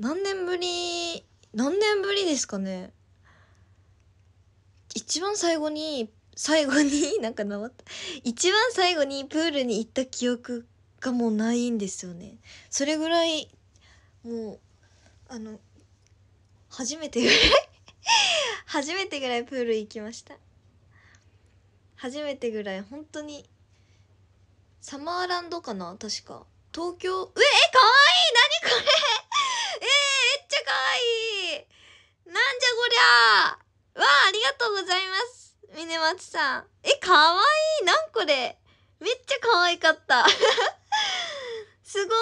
何年ぶり、何年ぶりですかね。一番最後に、最後に、なんか治った。一番最後にプールに行った記憶がもうないんですよね。それぐらい、もう、あの、初めてぐらい 初めてぐらいプール行きました。初めてぐらい、本当に、サマーランドかな確か。東京、うえ、え、かわいい何これなんじゃこりゃーわあ、ありがとうございます。峰松さん。え、かわいいなんこれめっちゃ可愛かった。すご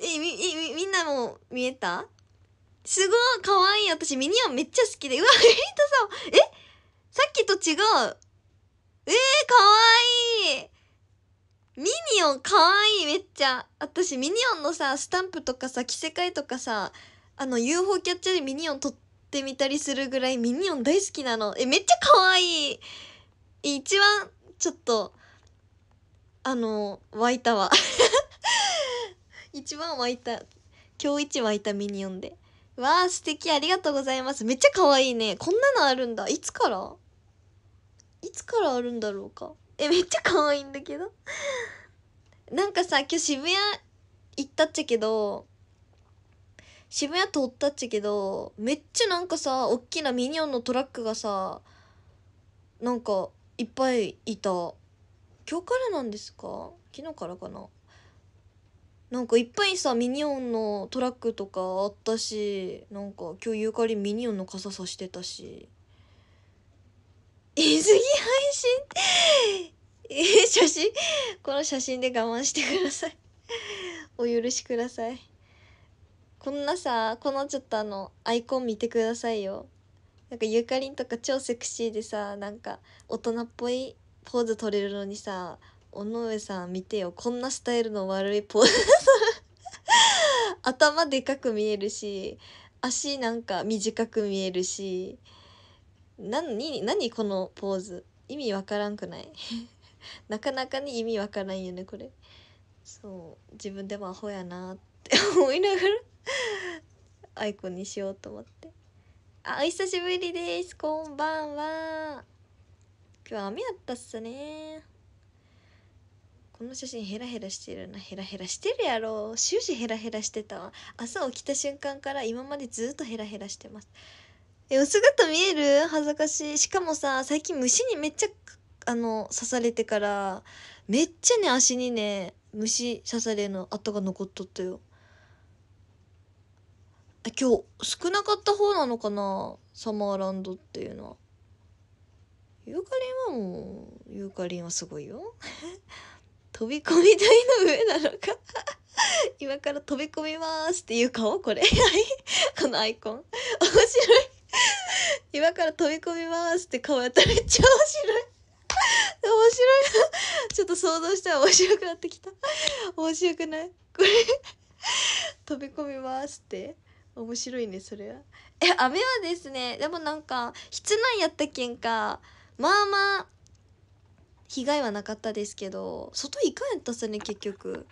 え、み、み、みんなも見えたすごい可愛い私ミニオンめっちゃ好きで。うわ、エ リトさんえさっきと違うえー、かわいいミニオンかわいいめっちゃ。私ミニオンのさ、スタンプとかさ、着せ替えとかさ、あの UFO キャッチャーでミニオン撮ってみたりするぐらいミニオン大好きなの。え、めっちゃ可愛い一番、ちょっと、あの、湧いたわ。一番湧いた。今日一湧いたミニオンで。わあ、素敵。ありがとうございます。めっちゃ可愛いね。こんなのあるんだ。いつからいつからあるんだろうか。え、めっちゃ可愛いんだけど。なんかさ、今日渋谷行ったっちゃけど、渋谷通ったっちゃけどめっちゃなんかさおっきなミニオンのトラックがさなんかいっぱいいた今日からなんですか昨日からかななんかいっぱいさミニオンのトラックとかあったしなんか今日ゆかりミニオンの傘さしてたし水着 配信 え写真この写真で我慢してください お許しくださいこんなさこのちょっとあのアイコン見てくださいよなんかゆかりんとか超セクシーでさなんか大人っぽいポーズ取れるのにさ尾上さん見てよこんなスタイルの悪いポーズ頭でかく見えるし足なんか短く見えるし何何このポーズ意味わからんくない なかなかに意味わからんよねこれそう自分でもアホやなって思いながら アイコンにしようと思ってあお久しぶりですこんばんは今日雨やったっすねこの写真ヘラヘラしてるなヘラヘラしてるやろ終始ヘラヘラしてたわ朝起きた瞬間から今までずっとヘラヘラしてますえお姿見える恥ずかしいしかもさ最近虫にめっちゃあの刺されてからめっちゃね足にね虫刺されの跡が残っとったよ今日少なかった方なのかなサマーランドっていうのは。ユーカリンはもう、ユーカリンはすごいよ。飛び込み台の上なのか 今から飛び込みますっていう顔これ。このアイコン。面白い今から飛び込みますって顔やったらめっちゃ面白い面白いちょっと想像したら面白くなってきた面白くないこれ飛び込みますって面白いねそれはえ雨はですねでもなんか室内やったけんかまあまあ被害はなかったですけど外行かんやったっすね結局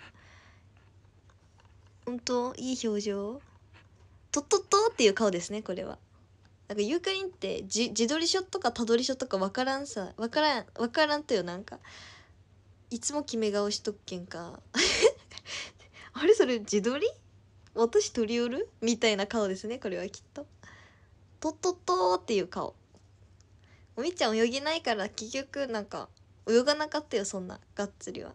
ほんといい表情とっとっとっていう顔ですねこれはなんかユーカリンって自撮り書とかたどり書とか分からんさ分からん分からんとよなんかいつも決め顔しとっけんか あれそれ自撮り私取り寄るみたいな顔ですね、これはきっと。とっとっとーっていう顔。おみちゃん泳ぎないから結局なんか泳がなかったよ、そんな、がっつりは。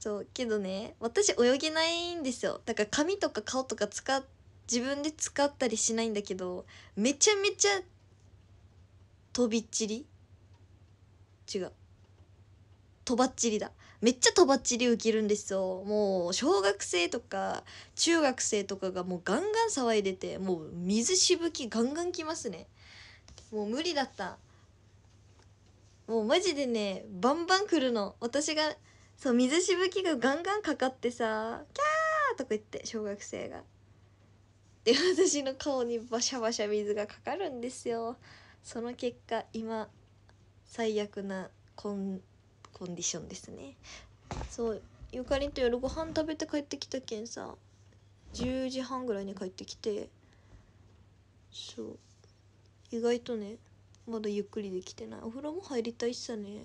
そう、けどね、私泳げないんですよ。だから髪とか顔とか使自分で使ったりしないんだけど、めちゃめちゃとびっちり違う。とばっちりだ。めっちゃとばっちり受けるんですよもう小学生とか中学生とかがもうガンガン騒いでてもう水しぶきガンガンきますねもう無理だったもうマジでねバンバン来るの私がそう水しぶきがガンガンかかってさ「キャー!」とか言って小学生が。で私の顔にバシャバシャ水がかかるんですよ。その結果今最悪なこんコンディションですねそうゆかりんと夜ご飯食べて帰ってきたけんさ10時半ぐらいに帰ってきてそう意外とねまだゆっくりできてないお風呂も入りたいっすね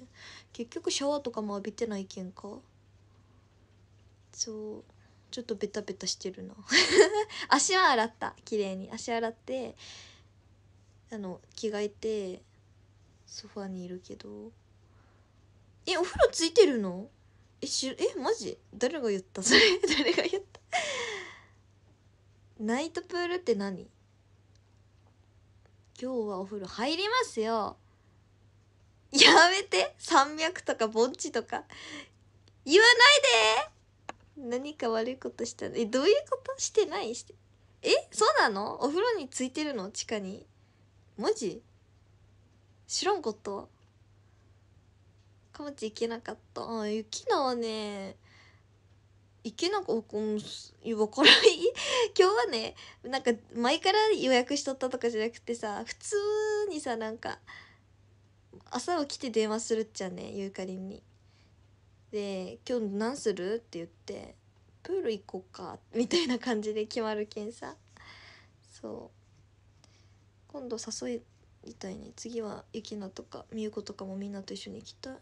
結局シャワーとかも浴びてないけんかそうちょっとベタベタしてるな 足は洗った綺麗に足洗ってあの着替えてソファにいるけどえお風呂ついてるのえしえマジ誰が言ったそれ誰が言ったナイトプールって何今日はお風呂入りますよやめて山脈とか盆地とか言わないで何か悪いことしたのえどういうことしてないしてえそうなのお風呂についてるの地下にマジ知らんことかもち行けなかったあ雪菜はね行けなかったわからい 今日はねなんか前から予約しとったとかじゃなくてさ普通にさなんか朝起きて電話するっちゃねゆうかりんに。で「今日何する?」って言って「プール行こうか」みたいな感じで決まるけんさそう今度誘いたいね次は雪菜とか美優子とかもみんなと一緒に行きたい。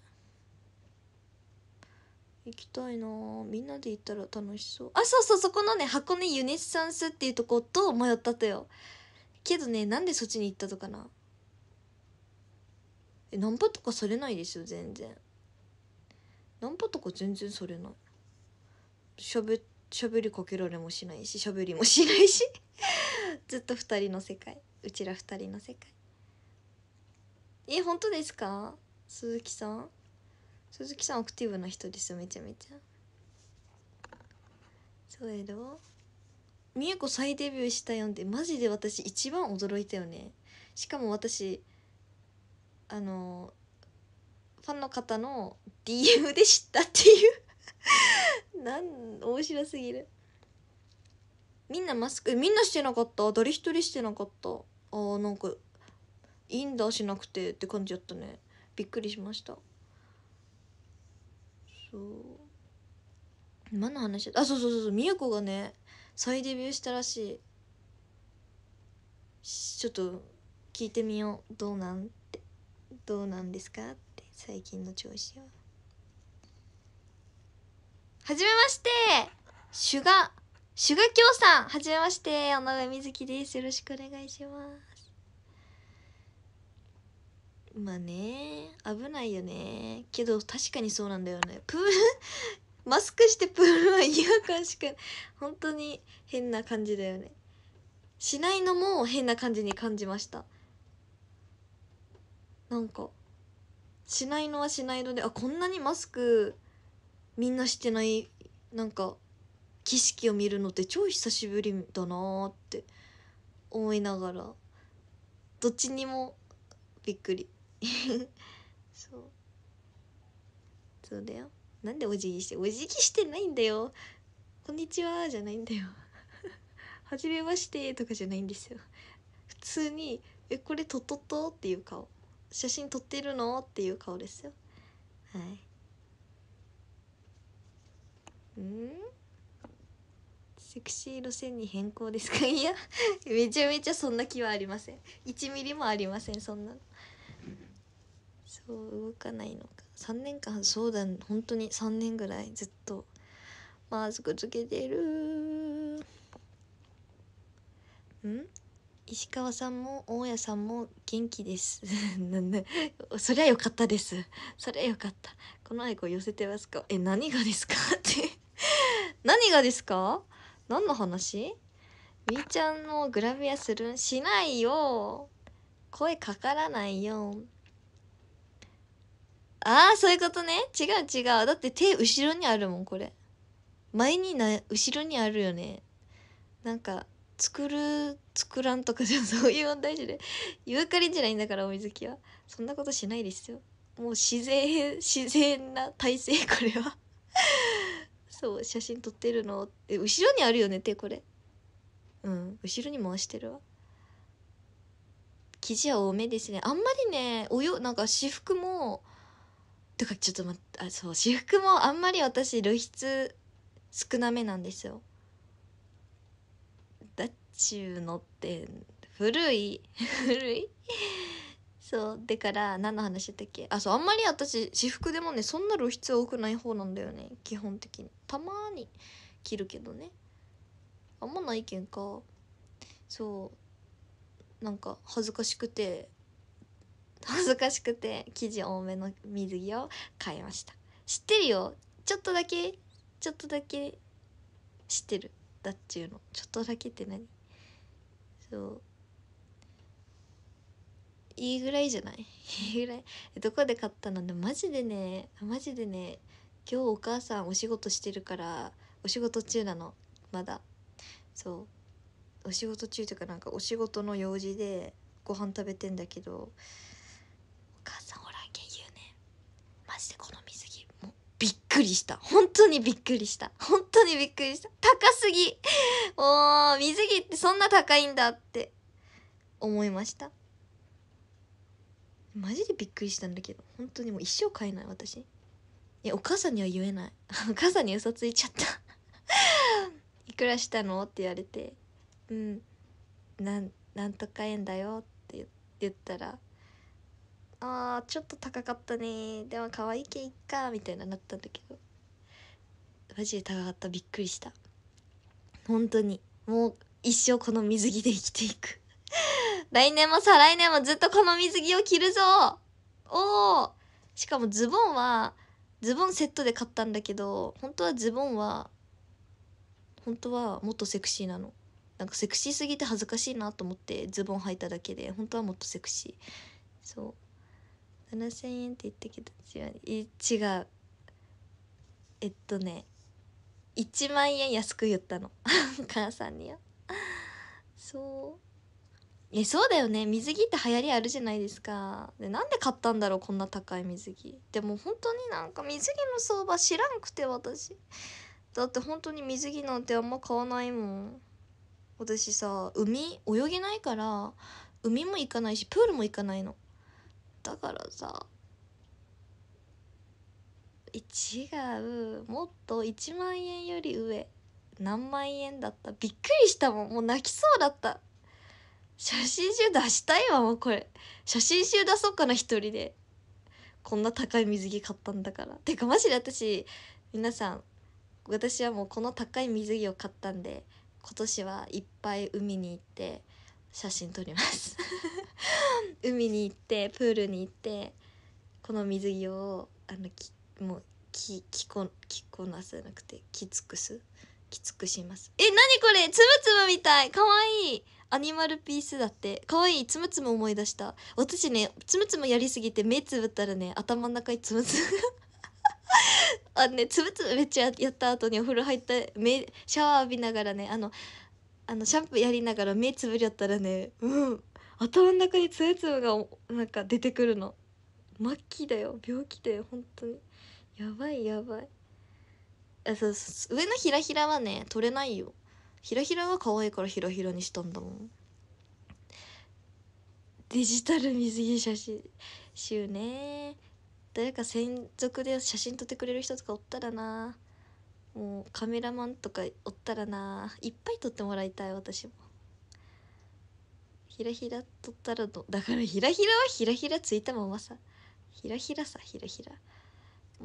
行きたいなみんなで行ったら楽しそうあそうそうそこのね箱根ユネッサンスっていうとこと迷ったとよけどねなんでそっちに行ったとかなえナンパとかされないですよ全然ナンパとか全然されないしゃべしゃべりかけられもしないししゃべりもしないし ずっと2人の世界うちら2人の世界え本当ですか鈴木さん鈴木さんアクティブな人ですよめちゃめちゃそうやろ美恵子再デビューしたよんでマジで私一番驚いたよねしかも私あのファンの方の DM で知ったっていう なん面白すぎるみんなマスクみんなしてなかった誰一人してなかったあーなんかいいんだしなくてって感じやったねびっくりしましたそう今の話あそうそうそうそう美恵子がね再デビューしたらしいちょっと聞いてみようどうなんってどうなんですかって最近の調子ははじめましてシュガシュガキョウさんはじめまして尾上瑞希ですよろしくお願いしますまあね危ないよねけど確かにそうなんだよねプール マスクしてプールは違和感しか本当に変な感じだよねしないのも変な感じに感じましたなんかしないのはしないのであこんなにマスクみんなしてないなんか景色を見るのって超久しぶりだなーって思いながらどっちにもびっくり。そうそうだよなんでお辞儀してお辞儀してないんだよこんにちはじゃないんだよ初 めましてとかじゃないんですよ普通にえこれとっとっとっていう顔写真撮ってるのっていう顔ですよはいうんセクシー路線に変更ですかいやめちゃめちゃそんな気はありません1ミリもありませんそんなそう動かないのか3年間そうだ本当に3年ぐらいずっとマスクつけてるん石川さんも大家さんも元気です そりゃよかったですそりゃよかったこのアイコン寄せてますかえ何がですかって何がですか何の話みーちゃんもグラビアするんしないよ声かからないよああ、そういうことね。違う違う。だって手後ろにあるもん、これ。前にな、後ろにあるよね。なんか、作る、作らんとかじゃ、そういう問題じゃない。ユーカリじゃないんだから、お水木は。そんなことしないですよ。もう自然、自然な体勢、これはそう、写真撮ってるの。え、後ろにあるよね、手、これ。うん、後ろに回してるわ。生地は多めですね。あんまりね、およ、なんか私服も、とかちょっと待ってあそう私服もあんまり私露出少なめなんですよだっちゅうのって古い 古いそうでから何の話だったっけあそうあんまり私私服でもねそんな露出多くない方なんだよね基本的にたまに着るけどねあんまないけんかそうなんか恥ずかしくて恥ずかしくて生地多めの水着を買いました知ってるよちょっとだけちょっとだけ知ってるだっちゅうのちょっとだけって何そういいぐらいじゃないいいぐらいどこで買ったのでマジでねマジでね今日お母さんお仕事してるからお仕事中なのまだそうお仕事中というかなんかお仕事の用事でご飯食べてんだけどジでこの水着もうびっくりした本当にびっくりした本当にびっくりした高すぎおー水着ってそんな高いんだって思いましたマジでびっくりしたんだけど本当にもう一生買えない私えお母さんには言えないお母さんに嘘ついちゃったいくらしたのって言われてうんなんなんとか円だよって言ったらあーちょっと高かったねでも可愛い系いっかみたいななったんだけどマジで高かったびっくりした本当にもう一生この水着で生きていく 来年も再来年もずっとこの水着を着るぞおおしかもズボンはズボンセットで買ったんだけど本当はズボンは本当はもっとセクシーなのなんかセクシーすぎて恥ずかしいなと思ってズボン履いただけで本当はもっとセクシーそう7000円って言ったけど違う違うえっとね1万円安く言ったのお 母さんによそうえそうだよね水着って流行りあるじゃないですかでなんで買ったんだろうこんな高い水着でも本当になんか水着の相場知らんくて私だって本当に水着なんてあんま買わないもん私さ海泳げないから海も行かないしプールも行かないのだからさ違うもっと1万円より上何万円だったびっくりしたもんもう泣きそうだった写真集出したいわもうこれ写真集出そうかな一人でこんな高い水着買ったんだからてかマジで私皆さん私はもうこの高い水着を買ったんで今年はいっぱい海に行って写真撮ります 海に行ってプールに行ってこの水着をあのきもう着ここなせなくて着尽くす着尽くしますえ何これつむつむみたいかわいいアニマルピースだってかわいいつむつむ思い出した私ねつむつむやりすぎて目つぶったらね頭の中につむつむ あねつぶつぶめっちゃやった後にお風呂入って目シャワー浴びながらねあのあのシャンプーやりながら目つぶりゃったらねうん頭の中につぶつぶがなんか出てくるの末期だよ病気だよ本当にやばいやばいあそう上のひらひらはね取れないよひらひらは可愛いからひらひらにしたんだもんデジタル水着写真集ね誰か専属で写真撮ってくれる人とかおったらなもうカメラマンとかおったらないっぱい撮ってもらいたい私もひらひら撮ったらどだからひらひらはひらひらついたままさひらひらさひらひら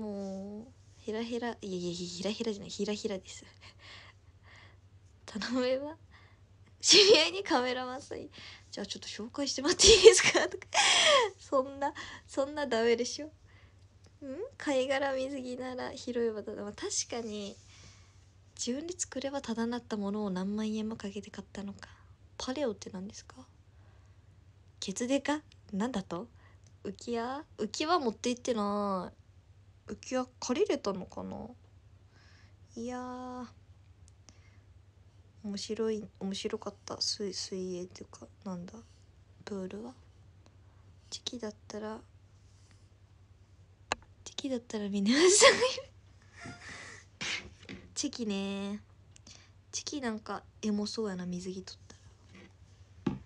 もうひらひらいやいやひらひらじゃないひらひらです 頼めば知り合いにカメラマンさんじゃあちょっと紹介してもらっていいですか?」とかそんなそんなダメでしょ貝殻水着なら拾えばただ、確かに自分で作ればただなったものを何万円もかけて買ったのかパレオって何ですかケツデカなんだと浮き輪浮き輪持って行ってない浮き輪借りれたのかないや面白い面白かった水水泳っていうかなんだプールは時期だったらだったら見れした チェキねチェキなんかエモそうやな水着とったら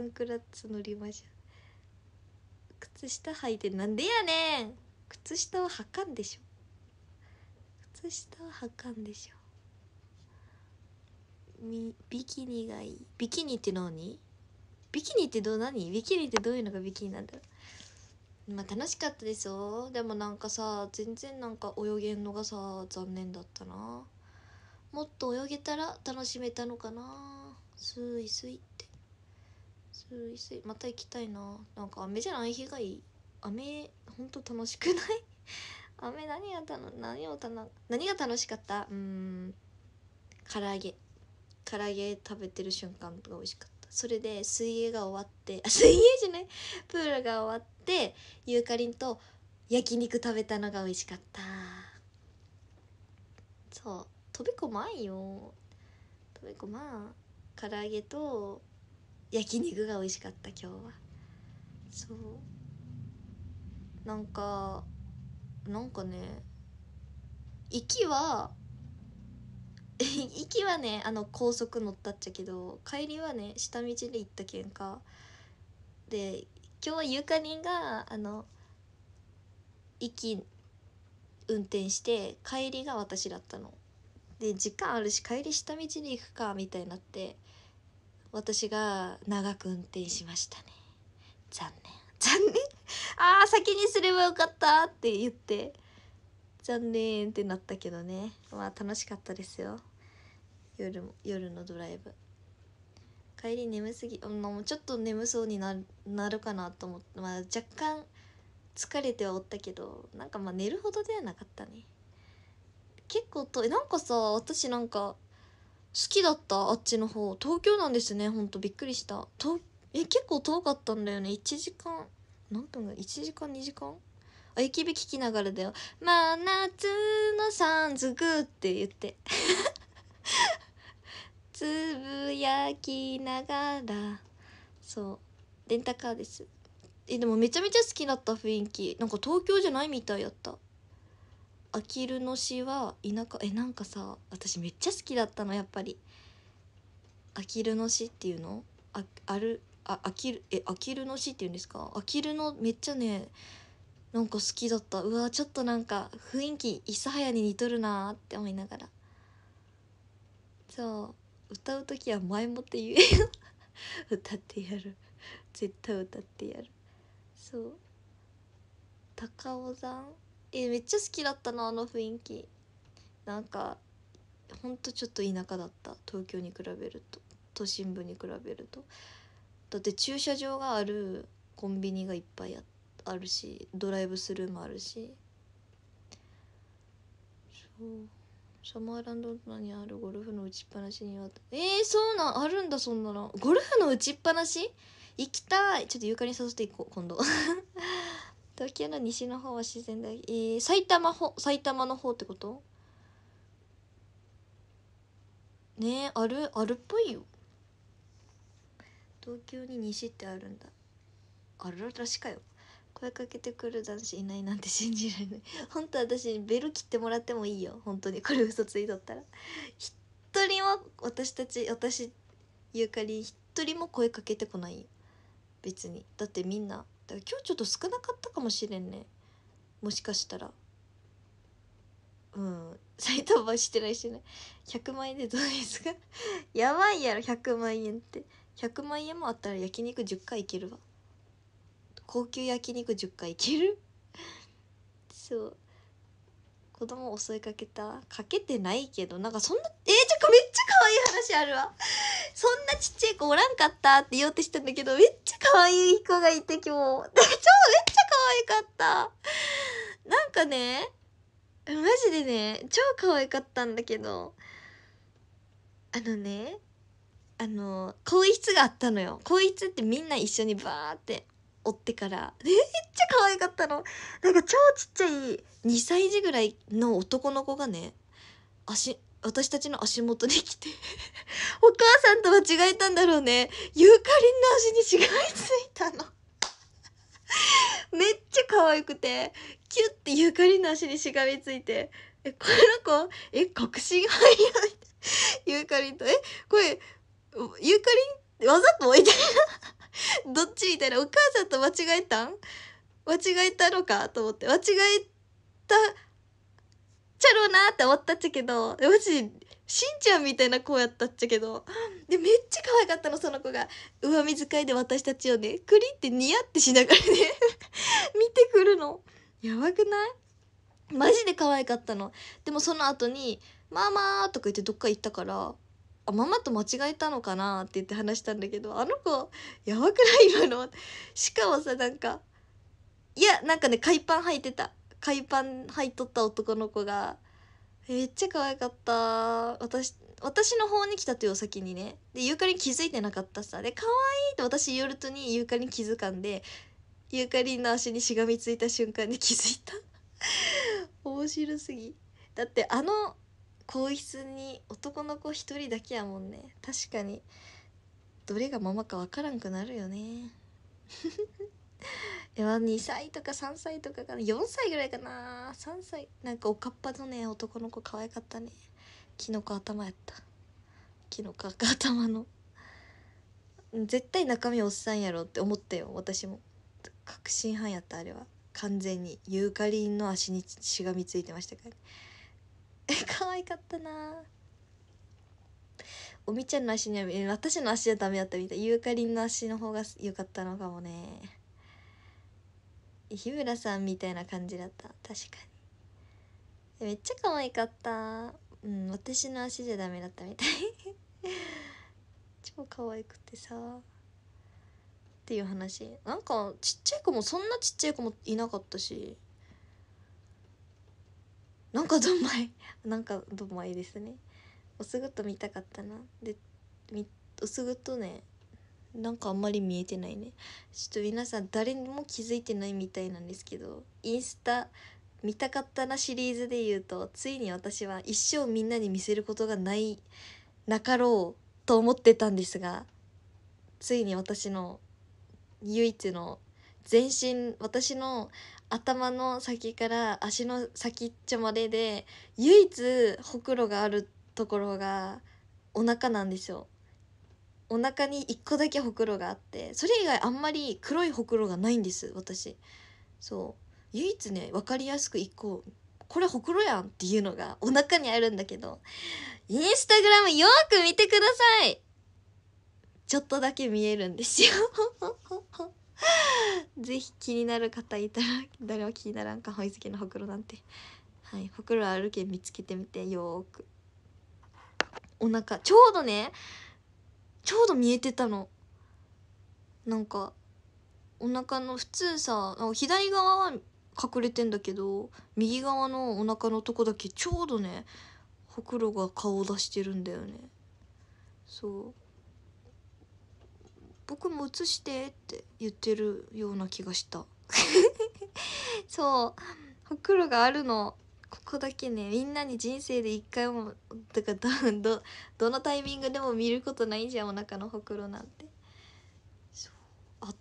ファンクラッツ乗りましょ靴下履いてなんでやねん靴下は履かんでしょ靴下は履かんでしょビキニがいいビキニって何ビキニってどう何ビキニってどういうのがビキニなんだろうまあ楽しかったですよでもなんかさ全然なんか泳げんのがさ残念だったなもっと泳げたら楽しめたのかなすいすいってすいスイまた行きたいななんか雨じゃない日がいい雨ほんと楽しくない 雨何がたの何をたの何が楽しかったうん唐揚げ唐揚げ食べてる瞬間が美味しかったそれで水泳が終わってあ水泳じゃないプールが終わってユーカリンと焼肉食べたのが美味しかったそう飛び込まんよ飛び込まん唐揚げと焼肉が美味しかった今日はそうなんかなんかね行きは 行きはねあの高速乗ったっちゃけど帰りはね下道で行ったけんかで今日はゆかりんがあの行き運転して帰りが私だったの。で時間あるし帰り下道に行くかみたいになって私が長く運転しましたね残念残念 ああ先にすればよかったって言って残念んってなったけどねまあ楽しかったですよ夜も夜のドライブ帰り眠すぎ、まあ、もうちょっと眠そうになるかなと思って、まあ、若干疲れてはおったけどなんかまあ寝るほどではなかったね結構となんかさ私なんか好きだったあっちの方東京なんですねほんとびっくりしたとえ結構遠かったんだよね1時間何分ぐらい1時間2時間あ、駅び聞きながらだよ。真夏のさんずくって言って。つぶやきながら。そう。レンタカーです。え、でもめちゃめちゃ好きだった雰囲気。なんか東京じゃないみたいやった。あきる野市は田舎、え、なんかさ、私めっちゃ好きだったの、やっぱり。あきるの詩」っていうのあ、ある、あ、あきる、え、あきるの詩っていうんですかあきるのめっちゃね、なんか好きだったうわちょっとなんか雰囲気諫早に似とるなって思いながらそう歌う時は前もって言えよ 歌ってやる絶対歌ってやるそう高尾山えめっちゃ好きだったなあの雰囲気なんかほんとちょっと田舎だった東京に比べると都心部に比べるとだって駐車場があるコンビニがいっぱいあってあるしドライブスルーもあるしそうサマーランドにあるゴルフの打ちっぱなしにはえー、そうなんあるんだそんなのゴルフの打ちっぱなし行きたいちょっと床に誘っていこう今度 東京の西の方は自然だえー、埼玉ほ埼玉の方ってことねえあるあるっぽいよ東京に西ってあるんだあるらしかよ声かけてくる男子いないなんて信じられない 本当私ベル切ってもらってもいいよ本当にこれ嘘ついとったら一人も私たち私ゆかり一人も声かけてこないよ別にだってみんなだから今日ちょっと少なかったかもしれんねもしかしたらうん再登板してないしね100万円でどうですか やばいやろ100万円って100万円もあったら焼肉10回いけるわ高級焼肉10回いけるそう子供襲いかけたかけてないけどなんかそんなえー、ちょめっちゃ可愛い話あるわそんなちっちゃい子おらんかったって言おうとしたんだけどめっちゃ可愛い子がいて今日超 めっちゃ可愛かったなんかねマジでね超可愛かったんだけどあのねあの更衣室があったのよ更衣室ってみんな一緒にバーって追ってから、めっちゃ可愛かったの。なんか超ちっちゃい2歳児ぐらいの男の子がね、足、私たちの足元に来て お母さんと間違えたんだろうね。ユーカリンの足にしがみついたのめっちゃ可愛くて、キュッてユーカリンの足にしがみついて、え、この子、え、確信犯や、ユーカリンと、え、これ、ユーカリンわざと置たいな どっちみたいな、お母さんと間違えたん間違えたのかと思って、間違えた、ちゃろうなって思ったっちゃけど、マジ、しんちゃんみたいな子やったっちゃけど、で、めっちゃ可愛かったの、その子が。上目遣いで私たちをね、クリってニヤってしながらね 見てくるの。やばくないマジで可愛かったの。でもその後に、ママとか言ってどっか行ったから、あママと間違えたのかなって言って話したんだけどあの子やばくない今のしかもさなんかいやなんかね海パン履いてた海パン履いとった男の子がめっちゃ可愛かった私私の方に来たという先にねでーカリり気づいてなかったさで可愛いって私ルトにーカリり気づかんでユーカリの足にしがみついた瞬間に気づいた面白すぎだってあの更衣室に男の子一人だけやもんね確かにどれがママか分からんくなるよねいや2歳とか3歳とかかな4歳ぐらいかな3歳なんかおかっぱのね男の子可愛かったねキノコ頭やったキノコ頭の絶対中身おっさんやろって思ったよ私も確信犯やったあれは完全にユーカリンの足にしがみついてましたから、ね可愛かったなおみちゃんの足には私の足じゃダメだったみたいユーカリンの足の方が良かったのかもね日村さんみたいな感じだった確かにめっちゃ可愛かったうん私の足じゃダメだったみたい 超可愛くてさっていう話なんかちっちゃい子もそんなちっちゃい子もいなかったしなんかどんまいなんかどんまいですねお姿見たかったなでおとねなんかあんまり見えてないねちょっと皆さん誰にも気づいてないみたいなんですけどインスタ見たかったなシリーズで言うとついに私は一生みんなに見せることがないなかろうと思ってたんですがついに私の唯一の全身私の頭の先から足の先っちょまでで唯一ほくろがあるところがお腹なんですよお腹に1個だけほくろがあってそれ以外あんまり黒いほくろがないんです私そう唯一ね分かりやすく1個これほくろやんっていうのがお腹にあるんだけどインスタグラムよく見てくださいちょっとだけ見えるんですよ ぜひ気になる方いたら誰も気にならんかほいずきのほくろなんてはいほくろあるけん見つけてみてよーくお腹ちょうどねちょうど見えてたのなんかお腹の普通さ左側は隠れてんだけど右側のお腹のとこだけちょうどねほくろが顔を出してるんだよねそう僕も写してって言ってるような気がした そうほくろがあるのここだけねみんなに人生で一回もだからど どのタイミングでも見ることないじゃんお腹のほくろなんてそうあ拡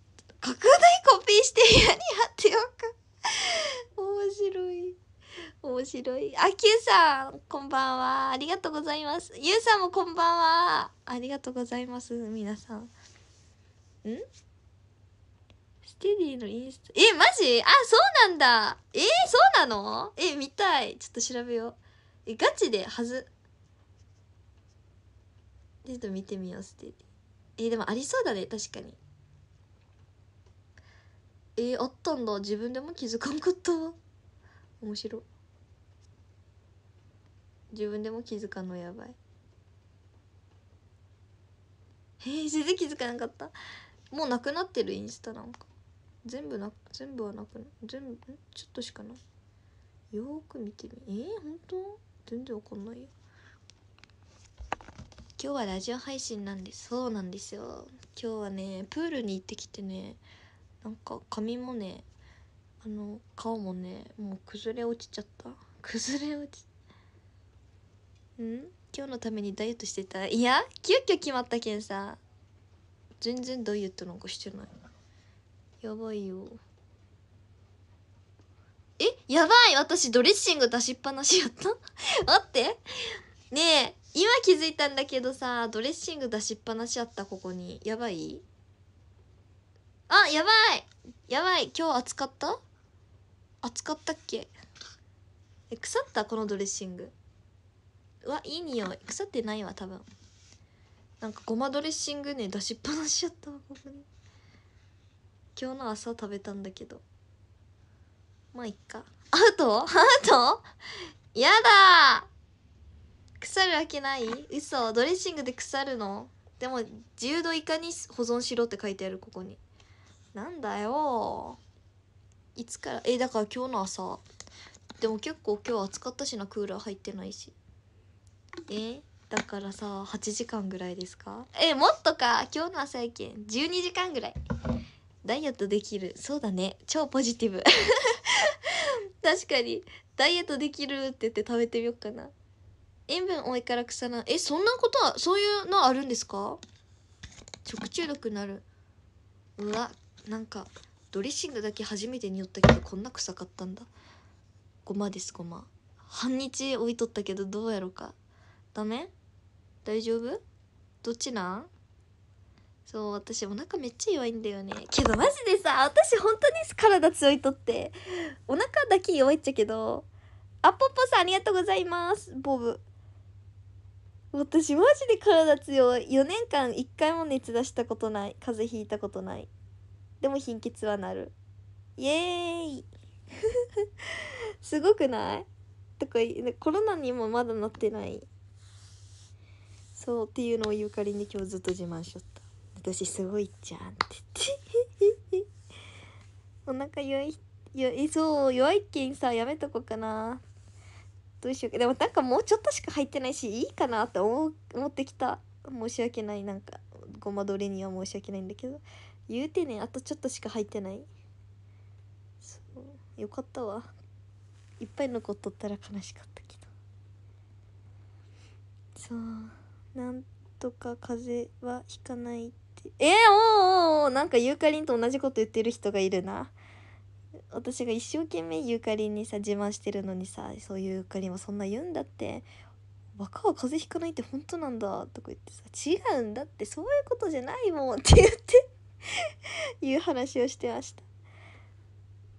大コピーして部屋に貼っておく 面白い面白いあきゅうさんこんばんはありがとうございますゆうさんもこんばんはありがとうございます皆さんんステディのインスタ、え、マジあ、そうなんだえー、そうなのえ、見たい。ちょっと調べよう。え、ガチではず。ちょっと見てみよう、ステディ。え、でもありそうだね、確かに。えー、あったんだ。自分でも気づかんかった。面白。自分でも気づかんのやばい。えー、全然気づかなかった。もうなくなってるインスタなんか全部な全部はなくな全部んちょっとしかないよく見てみえー、本当全然わかんないよ今日はラジオ配信なんですそうなんですよ今日はねプールに行ってきてねなんか髪もねあの顔もねもう崩れ落ちちゃった崩れ落ちうん今日のためにダイエットしてたいや急遽決まったけんさ全然ダイエットなんかしてないやばいよえやばい私ドレッシング出しっぱなしやった 待ってねえ今気づいたんだけどさドレッシング出しっぱなしやったここにやばいあやばいやばい今日暑かった暑かったっけえ腐ったこのドレッシングうわいい匂い腐ってないわ多分なんかごまドレッシングね出しっぱなしちゃったごめん今日の朝食べたんだけどまあいっかアウトアウトやだ腐るわけない嘘ドレッシングで腐るのでも10度以下に保存しろって書いてあるここになんだよいつからえだから今日の朝でも結構今日暑かったしなクーラー入ってないしえーだからさ8時間ぐらいですかえもっとか今日の朝やけん12時間ぐらいダイエットできるそうだね超ポジティブ 確かにダイエットできるって言って食べてみようかな塩分多いから草なえそんなことはそういうのあるんですか食中毒になるうわなんかドレッシングだけ初めてに匂ったけどこんな臭かったんだごまですごま半日置いとったけどどうやろうかダメ大丈夫どっちなんそう私お腹めっちゃ弱いんだよねけどマジでさ私本当に体強いとってお腹だけ弱いっちゃけどあぽぽさんありがとうございますボブ私マジで体強い4年間1回も熱出したことない風邪ひいたことないでも貧血はなるイエーイ すごくないとかコロナにもまだなってないそうっていうのをゆかりに今日ずっと自慢しちゃった私すごいじゃんって言って お腹弱い弱いそう弱いけんさやめとこうかなどうしようかでもなんかもうちょっとしか入ってないしいいかなって思思ってきた申し訳ないなんかごまどれには申し訳ないんだけど言うてねあとちょっとしか入ってないそうよかったわいっぱい残っとったら悲しかったけどそうなんとか風邪はひかないって。えー、おーおーなんかユーカリンと同じこと言ってる人がいるな。私が一生懸命ユーカリンにさ自慢してるのにさそういうユーカリンはそんな言うんだって若は風邪ひかないって本当なんだとか言ってさ違うんだってそういうことじゃないもんって言って いう話をしてました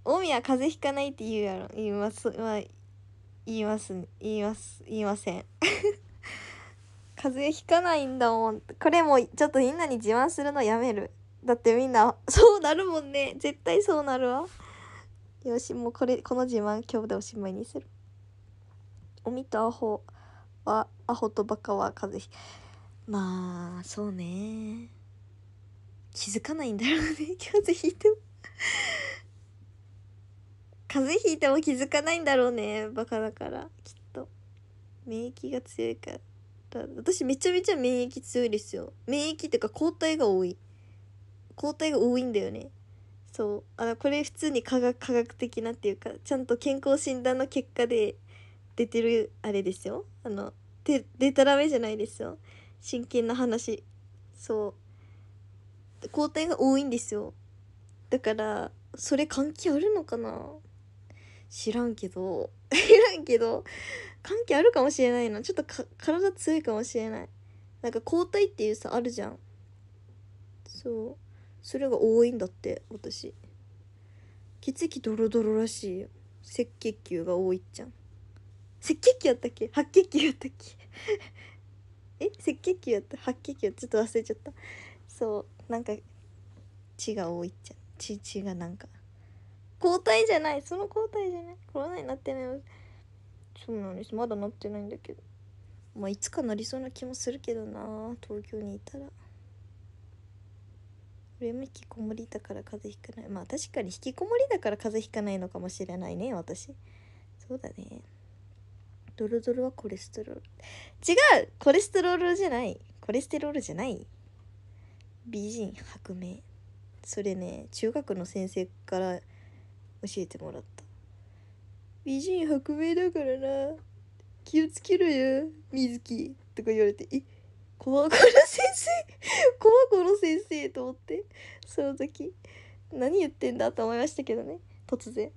大宮風邪ひかないって言うやろ言います、まあ、言います言います言いません風邪ひかないんだもんこれもちょっとみんなに自慢するのやめるだってみんなそうなるもんね絶対そうなるわよしもうこれこの自慢今日でおしまいにするみとアホはアホとバカは風邪ひまあそうね気づかないんだろうね 風邪ひいても風邪ひいても気づかないんだろうねバカだからきっと免疫が強いから私めちゃめちゃ免疫強いですよ免疫っていうか抗体が多い抗体が多いんだよねそうあこれ普通に科学科学的なっていうかちゃんと健康診断の結果で出てるあれですよあのでたらめじゃないですよ真剣な話そう抗体が多いんですよだからそれ関係あるのかな知らんけど 知らんけど関係あるかもしれないなちょっと体強いかもしれないなんか抗体っていうさあるじゃんそうそれが多いんだって私血液ドロドロらしいよ赤血球が多いっちゃん赤血球やったっけ白血球やったっけ え赤血球やった白血球ちょっと忘れちゃったそうなんか血が多いじゃん血血がなんか抗体じゃないその抗体じゃないコロナになってないそうなんですまだなってないんだけどまあいつかなりそうな気もするけどな東京にいたら俺も引きこもりだから風邪ひかないまあ確かに引きこもりだから風邪ひかないのかもしれないね私そうだねドロドロはコレステロール違うコレステロールじゃないコレステロールじゃない美人白命。それね中学の先生から教えてもらった美人薄命だからな気をつけろよ水木とか言われてえ怖この先生怖この先生と思ってその時何言ってんだと思いましたけどね突然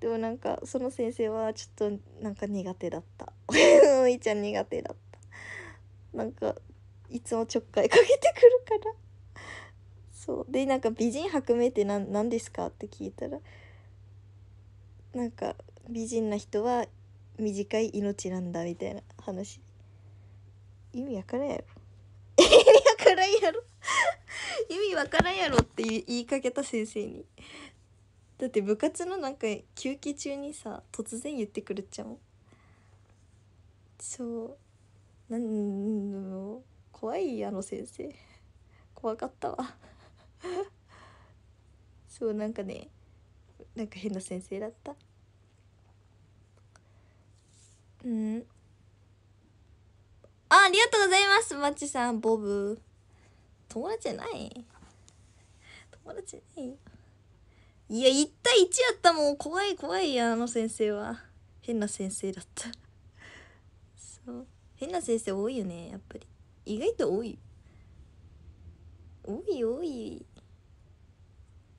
でもなんかその先生はちょっとなんか苦手だった おいちゃん苦手だったなんかいつもちょっかいかけてくるからそうでなんか美人薄命って何何ですかって聞いたらなんか美人な人は短い命なんだみたいな話意味わからんやろ 意味わからんやろ 意味わからんやろって言いかけた先生にだって部活のなんか休憩中にさ突然言ってくるっちゃうそうなん怖いあの先生怖かったわ そうなんかねなんか変な先生だったうんあありがとうございますマッチさんボブ友達じゃない友達じゃないいや1対1やったもん怖い怖いやあの先生は変な先生だったそう変な先生多いよねやっぱり意外と多い多い多い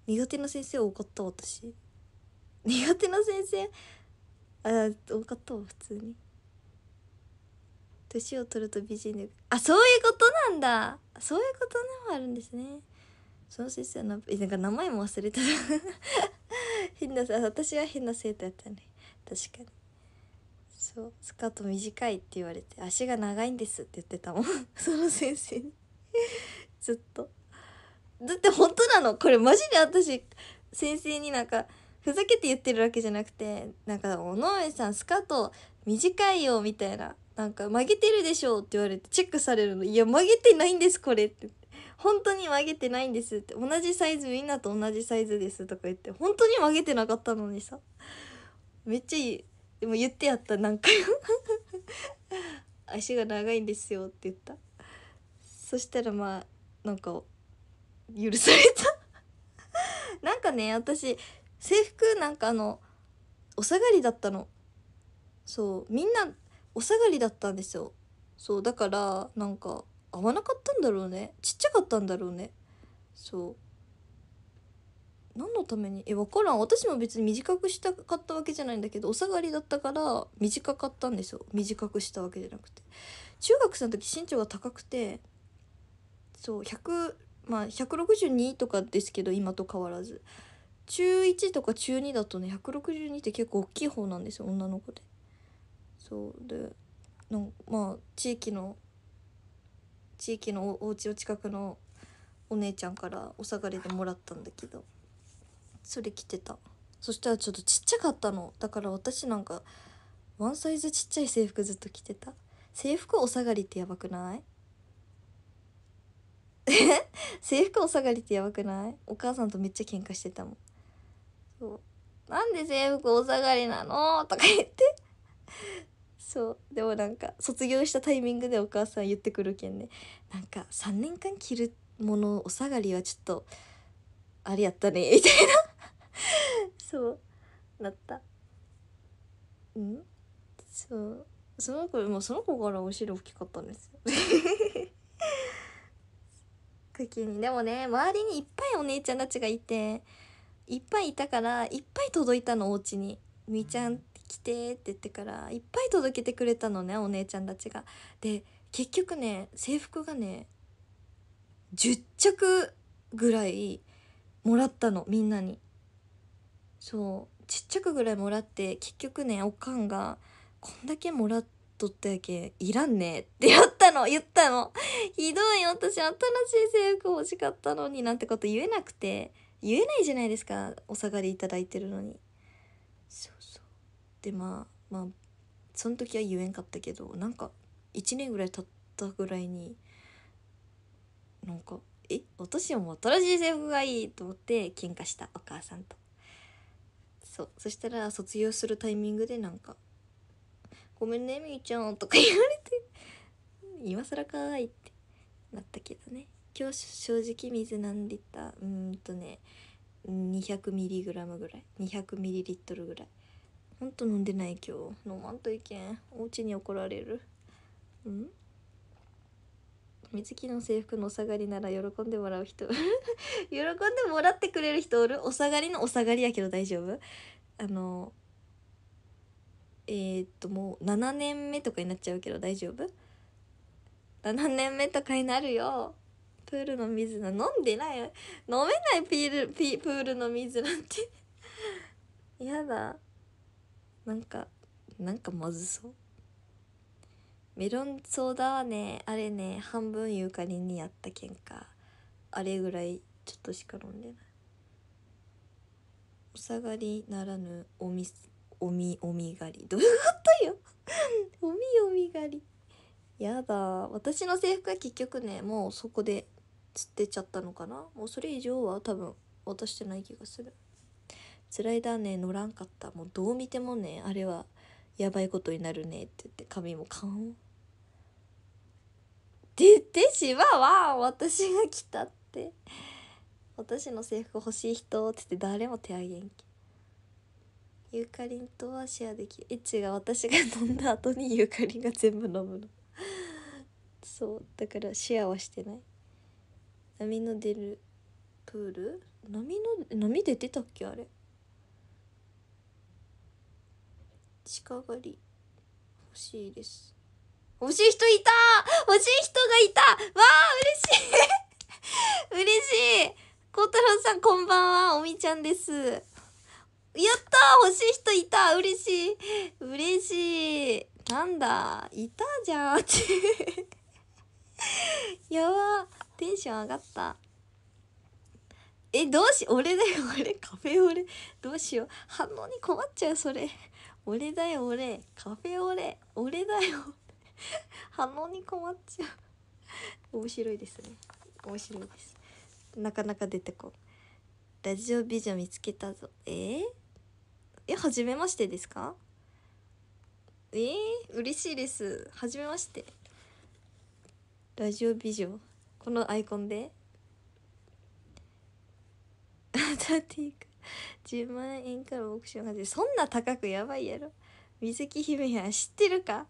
苦手な先生多かった私苦手な先生あ多かったわ普通に年を取ると美人であそういうことなんだそういうことでもあるんですねその先生のなんか名前も忘れた 変な私は変な生徒やったね確かにそうスカート短いって言われて足が長いんですって言ってたもん その先生にずっとだって本当なのこれマジで私先生になんかふざけて言ってるわけじゃなくてなんか「尾上さんスカート短いよ」みたいな「なんか曲げてるでしょ」って言われてチェックされるの「いや曲げてないんですこれ」って本当に曲げてないんですって同じサイズみんなと同じサイズですとか言って本当に曲げてなかったのにさめっちゃいいでも言ってやった何んか 足が長いんですよって言ったそしたらまあなんか許されたなんかね私制服なんかあのお下がりだったのそうみんなお下がりだったんですよそうだからなんか合わなかったんだろうねちっちゃかったんだろうねそう何のためにえ分からん私も別に短くしたかったわけじゃないんだけどお下がりだったから短かったんですよ短くしたわけじゃなくて中学生の時身長が高くてそう100まあ162とかですけど今と変わらず中1とか中2だとね162って結構大きい方なんですよ女の子で。そうでのまあ地域の地域のおお家の近くのお姉ちゃんからお下がりでもらったんだけどそれ着てたそしたらちょっとちっちゃかったのだから私なんかワンサイズちっちゃい制服ずっと着てた制服お下がりってやばくない 制服お下がりってやばくないお母さんとめっちゃ喧嘩してたもんそう。なんで制服お下がりなのとか言ってそう。でもなんか、卒業したタイミングでお母さん言ってくるけんね。なんか、3年間着るもの、お下がりはちょっと、あれやったね、みたいなそう。なった。んそう。その子、もうその子からお尻大きかったんですよ。ク きに。でもね、周りにいっぱいお姉ちゃんたちがいて、いっぱいいたからいっぱい届いたのお家に「みーちゃん来て」って言ってからいっぱい届けてくれたのねお姉ちゃんたちが。で結局ね制服がね10着ぐらいもらったのみんなに。そうちっちゃくぐらいもらって結局ねおかんが「こんだけもらっとったやけいらんね」ってやったの言ったのひどい私新しい制服欲しかったのになんてこと言えなくて言えないじゃないですかお下がりだいてるのにそうそうでまあまあその時は言えんかったけどなんか1年ぐらい経ったぐらいになんか「え私はもう新しい制服がいい!」と思って喧嘩したお母さんとそうそしたら卒業するタイミングでなんか「ごめんねみーちゃん」とか言われて「今更かーい」ってなったけどね今日正直水何リッターうんとね 200mg ぐらい 200ml ぐらいほんと飲んでない今日飲まんといけんお家に怒られるうん水木の制服のお下がりなら喜んでもらう人 喜んでもらってくれる人おるお下がりのお下がりやけど大丈夫あのえー、っともう7年目とかになっちゃうけど大丈夫 ?7 年目とかになるよプールの水な飲んでない飲めないピールピプールの水なんて やだなんかなんかまずそうメロンソーダはねあれね半分ユーカリにやったけんかあれぐらいちょっとしか飲んでないお下がりならぬおみおみおみがりどういうことよ おみおみがりやだ私の制服は結局ねもうそこでつってちゃったのかなもうそれ以上は多分渡してない気がするスライダーね乗らんかったもうどう見てもねあれはやばいことになるねって言って髪もカン出てしまわん私が来たって私の制服欲しい人って言って誰も手あげんけユーカリンとはシェアできエッチが私が飲んだ後にユーカリンが全部飲むのそうだからシェアはしてない波の出るプール波の波で出てたっけあれ鹿狩り欲しいです欲しい人いた欲しい人がいたわあ嬉しい 嬉しい孝太郎さんこんばんはおみちゃんですやった欲しい人いた嬉しい嬉しいなんだいたじゃん やばテンション上がったえどうし俺だよ俺カフェオレどうしよう反応に困っちゃうそれ俺だよ俺カフェオレ俺だよ反応に困っちゃう面白いですね面白いですなかなか出てこラジオ美女見つけたぞえー、え初めましてですかえー、嬉しいです初めましてラジオ美女このアイコンでって10万円からオークションが出そんな高くやばいやろ水木姫や知ってるか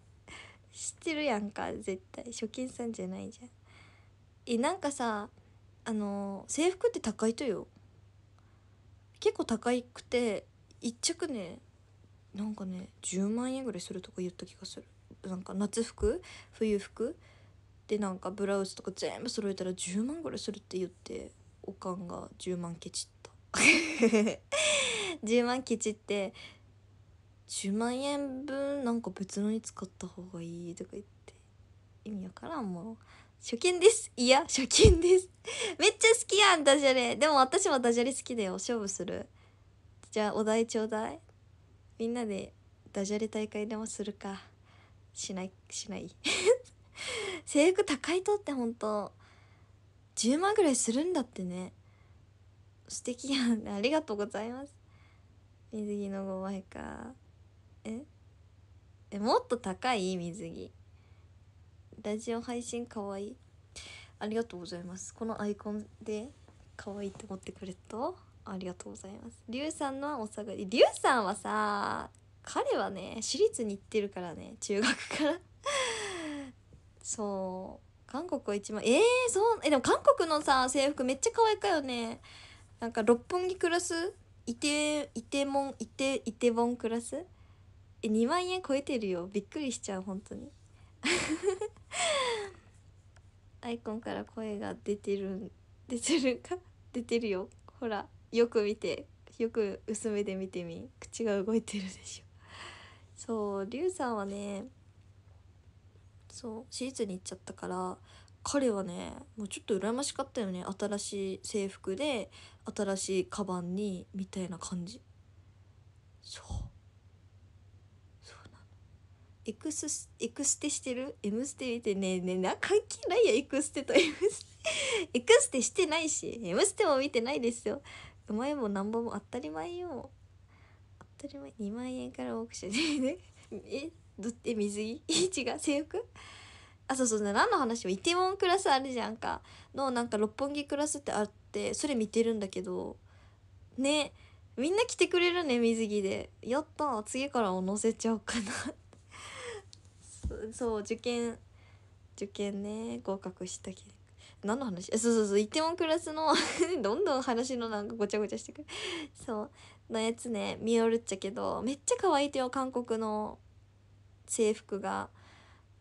知ってるやんか絶対初見さんじゃないじゃんえなんかさあのー、制服って高いとよ結構高いくて一着ねなんかね10万円ぐらいするとか言った気がするなんか夏服冬服でなんかブラウスとか全部揃えたら10万ぐらいするって言っておかんが10万ケチった10 万ケチって10万円分なんか別のに使った方がいいとか言って意味わからんもう初見ですいや初見です めっちゃ好きやんダジャレでも私もダジャレ好きだよ勝負するじゃあお題ちょうだいみんなでダジャレ大会でもするかしないしない 制服高いとって本当10万ぐらいするんだってね素敵やんありがとうございます水着の5倍かええもっと高い水着ラジオ配信かわいいありがとうございますこのアイコンで可愛いって思ってくれとありがとうございますリュウさんのお下がりリュウさんはさ彼はね私立に行ってるからね中学からそう韓国は一番えー、そうえでも韓国のさ制服めっちゃ可愛いかよねなんか六本木クラスイテイテモンイテイテボンクラスえ2万円超えてるよびっくりしちゃう本当に アイコンから声が出てる出てるか出てるよほらよく見てよく薄めで見てみ口が動いてるでしょそうリュウさんはねそう私立に行っちゃったから彼はねもうちょっと羨ましかったよね新しい制服で新しいカバンにみたいな感じそうそうなのエクスエクステしてる「M ステ」見てねえねえな関係ないやエクステと M ステ エクステしてないし「M ステ」も見てないですよ前もなんぼも当たり前よ当たり前2万円からオークションでね えどって水着 違う制服あそうそう何の話もイテウォンクラスあるじゃんかのなんか六本木クラスってあってそれ見てるんだけどねみんな着てくれるね水着でやった次からを載せちゃおうかな そう受験受験ね合格したけ何の話そうそうそうイテウォンクラスの どんどん話のなんかごちゃごちゃしてくるそうのやつね見よるっちゃけどめっちゃ可愛いてよ韓国の制服が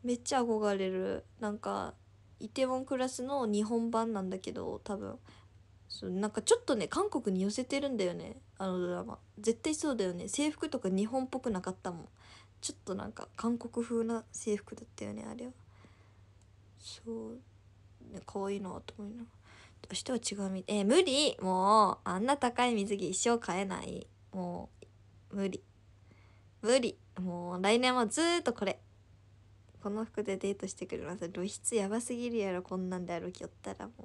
めっちゃ憧れるなんかイテウォンクラスの日本版なんだけど多分そうなんかちょっとね韓国に寄せてるんだよねあのドラマ絶対そうだよね制服とか日本っぽくなかったもんちょっとなんか韓国風な制服だったよねあれはそうね可愛いなと思いなどうしては違うみえー、無理もうあんな高い水着一生買えないもう無理無理もう来年もずっとこれこの服でデートしてくれます露出やばすぎるやろこんなんで歩きよったらもう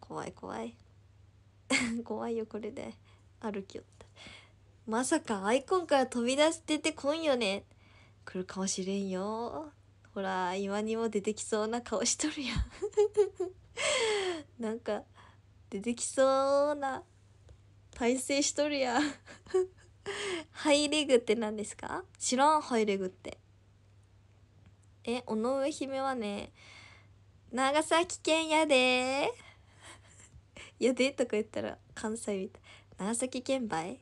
怖い怖い 怖いよこれで歩きよったまさかアイコンから飛び出しててこんよね来るかもしれんよほら今にも出てきそうな顔しとるやん なんか出てきそうな体勢しとるやん ハイレグって何ですか知らんハイレグってえ尾上姫はね長崎県やで やでとか言ったら関西みたい長崎県ばい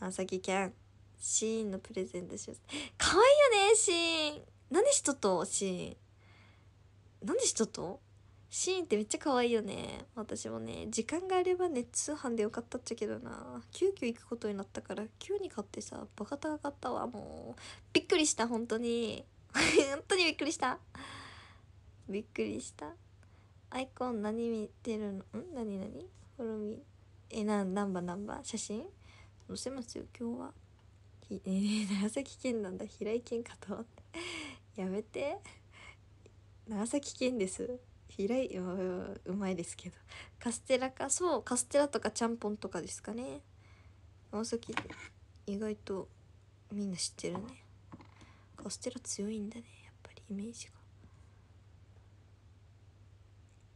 長崎県シーンのプレゼントします可愛いよねシーン何しとシーン何しととシーンってめっちゃ可愛いよね私もね時間があればね通販でよかったっちゃけどな急遽行くことになったから急に買ってさバカ高かったわもうびっくりした本当に 本当にびっくりしたびっくりしたアイコン何見てるのん何何フォロミえな何番何番写真載せますよ今日はひえー、長崎県なんだ平井県かとやめて長崎県です開いうまいですけどカステラかそうカステラとかちゃんぽんとかですかね長崎意外とみんな知ってるねカステラ強いんだねやっぱりイメージが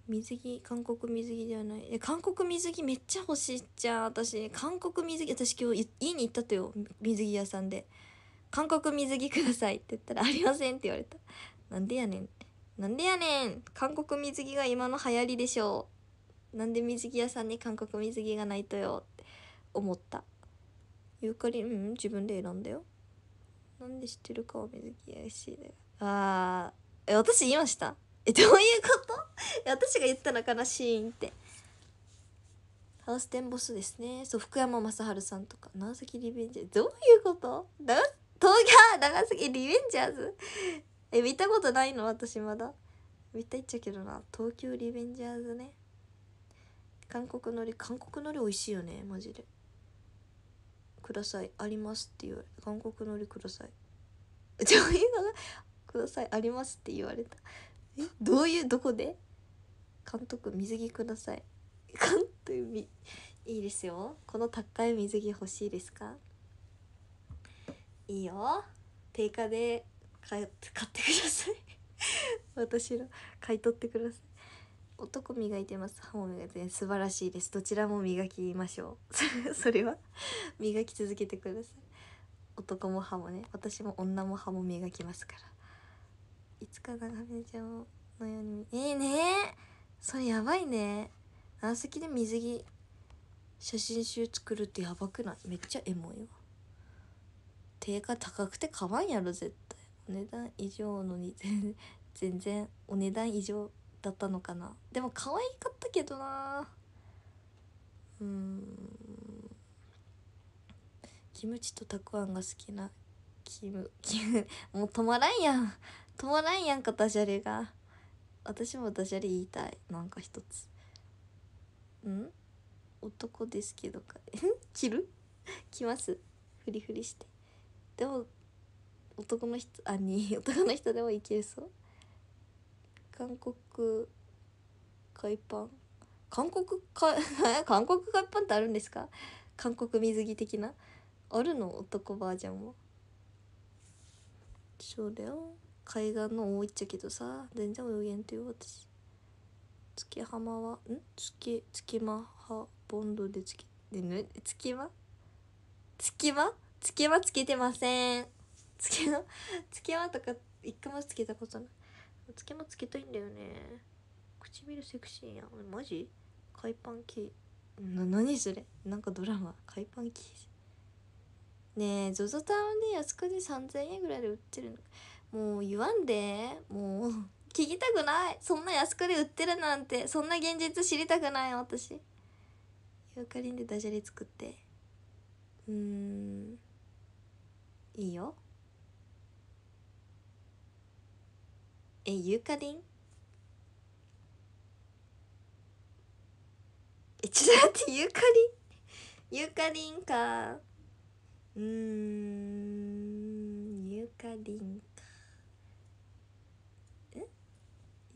水着韓国水着ではないえ韓国水着めっちゃ欲しいっちゃ私韓国水着私今日家に行ったとよ水着屋さんで「韓国水着ください」って言ったら「ありません」って言われたなんでやねんってなんでやねん韓国水着が今の流行りでしょうなんで水着屋さんに韓国水着がないとよって思ったユーカリ。うん自分で選んだよなんで知ってるかは水着屋しだよあーえ私言いました えどういうこと 私が言ったのかなシーンってハウステンボスですねそう福山雅治さんとか長崎リベンジャーどういうことだ東京長崎リベンジャーズえ見たことないの私まだ見たいっちゃけどな東京リベンジャーズね韓国のり韓国のり美味しいよねマジでくださいありますって言われ韓国のりくださいじゃあいいのくださいありますって言われたえどういうどこで監督水着くださいいいですよこの高い水着欲しいですかいいよ定価で買ってください 私の買い取ってください男磨いてます歯も磨いて素晴らしいですどちらも磨きましょう それは磨き続けてください男も歯もね私も女も歯も磨きますからいつか長めちゃんのようにいいねそれやばいね軟石で水着写真集作るってやばくないめっちゃエモいわ定価高くて買わんやろ絶対値段以上のに 全全然お値段以上だったのかなでも可愛かったけどなうんキムチとたくあんが好きなキムキム もう止まらんやん止まらんやんかダジャレが私もダジャレ言いたいなんか一つうん男ですけどか着 る着ますフリフリしてでも男の人あに 男の人でもいけそう韓国海パン韓国か 韓国海パンってあるんですか韓国水着的なあるの男バージョンもそうだよ海岸の多いっちゃけどさ全然泳げんとよ私月浜はん月月間はボンドでつけで月間月間月間つけてませんつけのつけはとか一回もつけたことないつけもつけたいんだよね唇セクシーやんマジ海パンキーな何それなんかドラマ海パンキーねえ ZOZO タウンで安くで3000円ぐらいで売ってるのもう言わんでもう 聞きたくないそんな安くで売ってるなんてそんな現実知りたくない私ユーカリンでダジャレ作ってうーんいいよえゆうかりんえちょっと待ってゆかりんゆうかりんかうんゆうかりんかえ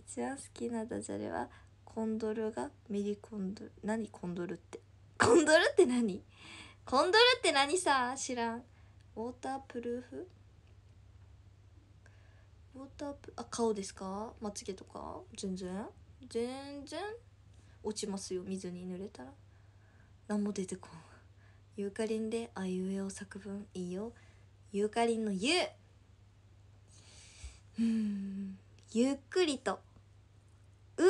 一番好きなダジャレはコンドルがミリコンドル何コンドルってコンドルって何コンドルって何さ知らんウォータープルーフウォータープあ顔ですかまつげとか全然全然落ちますよ水に濡れたら何も出てこんユーカリンであいうえお作文いいよユーカリンの「ゆ」うんゆっくりと「う」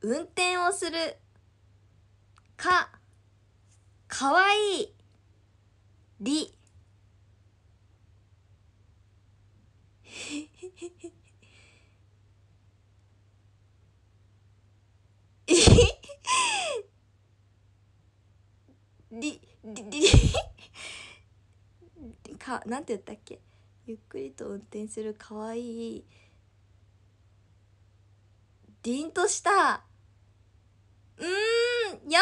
運転をする「か」かわいい「り」りりりかなんて言ったっけゆっくりと運転するかわいい凛としたうんやっぱりゆかり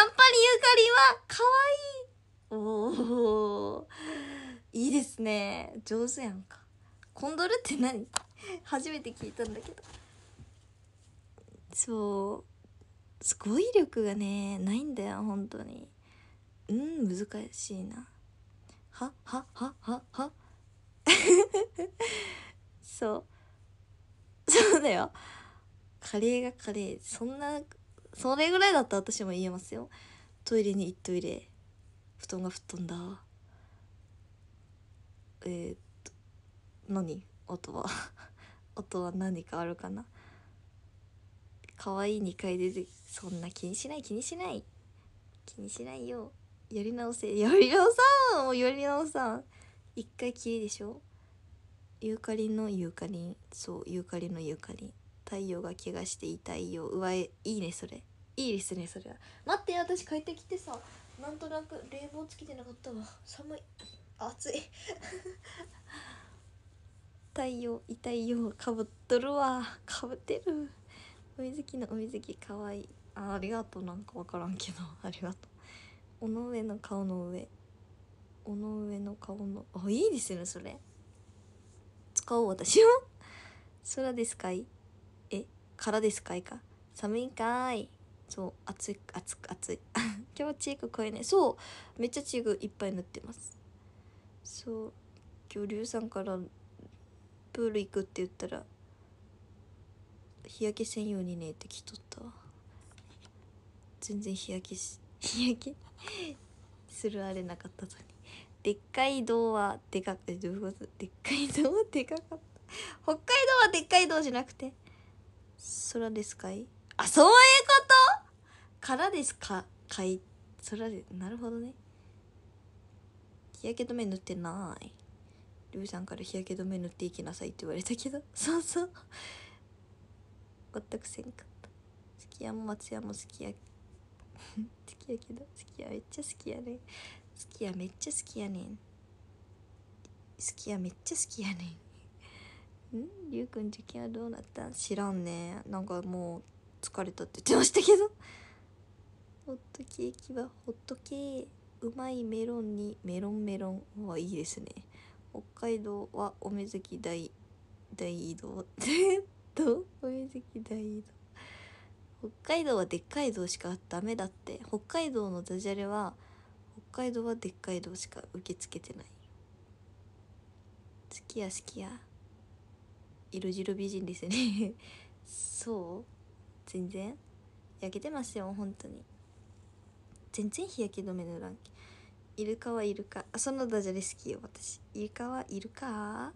はかわいいおおいいですね上手やんかコンドルって何 初めて聞いたんだけどそうすごい力がねないんだよ本当にうん難しいなははははは そうそうだよカレーがカレーそんなそれぐらいだったら私も言えますよトイレに行っといれ布団が吹っ飛んだえー、何音は 音は何かあるかな可愛い2回出てそんな気にしない気にしない気にしないよやり直せやり直さんもうやり直さん1回きりでしょユーカリのユーカリンそうユーカリのユーカリン太陽が怪我して痛いようわえいいねそれいいですねそれは待って私帰ってきてさなんとなく冷房つけてなかったわ寒い暑い 痛いよ痛いよかぶっとるわかぶってる海好きの海好きかわいいあありがとうなんか分からんけどありがとう尾の上の顔の上尾の上の顔のあいいですねそれ使おう私は空ですかいえ空ですかいか寒いかいそう暑い暑く暑い 今日チーク超えねそうめっちゃチークいっぱい塗ってますそう恐竜さんからプール行くって言ったら日焼けせんようにねって来とったわ全然日焼けし 日焼けするあれなかったのにでっかい道はでかくてどういうことでっかい道はでかかった北海道はでっかい道じゃなくて空ですかいあそういうことからですかかい空でなるほどね日焼け止め塗ってないりゅうさんから日焼け止め塗っていきなさいって言われたけど そうそう全くせんかったすき家も松屋も好きや 好きやけど好きやめっちゃ好きやね好きやめっちゃ好きやねん好きやめっちゃ好きやねんんりゅうくん受験はどうなったん知らんねなんかもう疲れたって言ってましたけど ホットケーキはホットケーうまいメロンにメロンメロンはいいですね北海道はお水木大大移動えっとおめず大移動北海道はでっかい道しかダメだって北海道のダジャレは北海道はでっかい道しか受け付けてない好きや好きや色白美人ですねそう全然焼けてますよ本当に全然日焼け止め塗らんけイルカはイルカあそのダジャレ好きよ私イルカはイルカ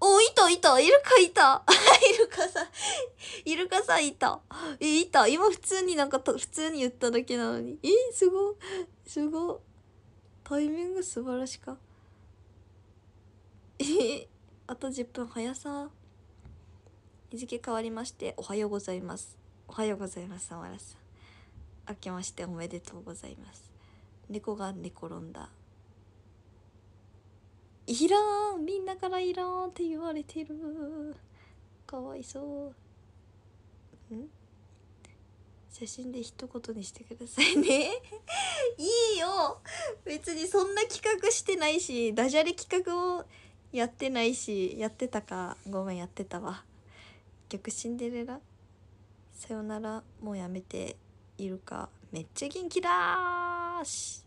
おいたいたイルカいたイルカさんイルカさんいたえいた今普通になんか普通に言っただけなのにえすごすごタイミング素晴らしかえあと10分早さ日付変わりましておはようございますおはようございますあまらさん明けましておめでとうございます猫が寝転んだいらんみんなからいらんって言われてるかわいそうん写真で一言にしてくださいね いいよ別にそんな企画してないしダジャレ企画をやってないしやってたかごめんやってたわ逆シンデレラさよならもうやめているかめっちゃ元気だーし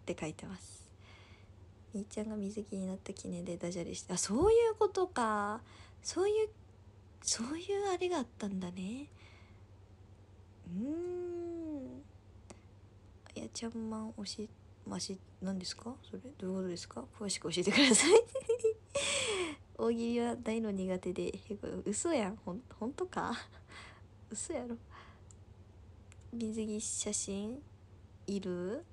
って書いてます。みーちゃんが水着になった記念でダジャレしてあそういうことかそういうそういうあれがあったんだねうんあやちゃんまんおしまし何ですかそれどういうことですか詳しく教えてください 大喜利は大の苦手でへこ嘘やんほんほんか嘘やろ水着写真いる